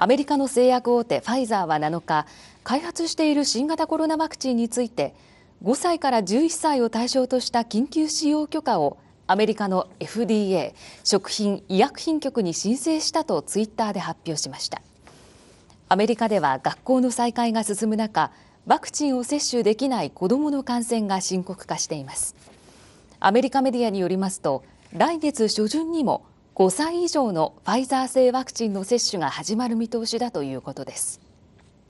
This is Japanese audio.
アメリカの製薬大手ファイザーは7日開発している新型コロナワクチンについて5歳から11歳を対象とした緊急使用許可をアメリカの FDA 食品医薬品局に申請したとツイッターで発表しましたアメリカでは学校の再開が進む中ワクチンを接種できない子どもの感染が深刻化していますアメリカメディアによりますと来月初旬にも5歳以上のファイザー製ワクチンの接種が始まる見通しだということです。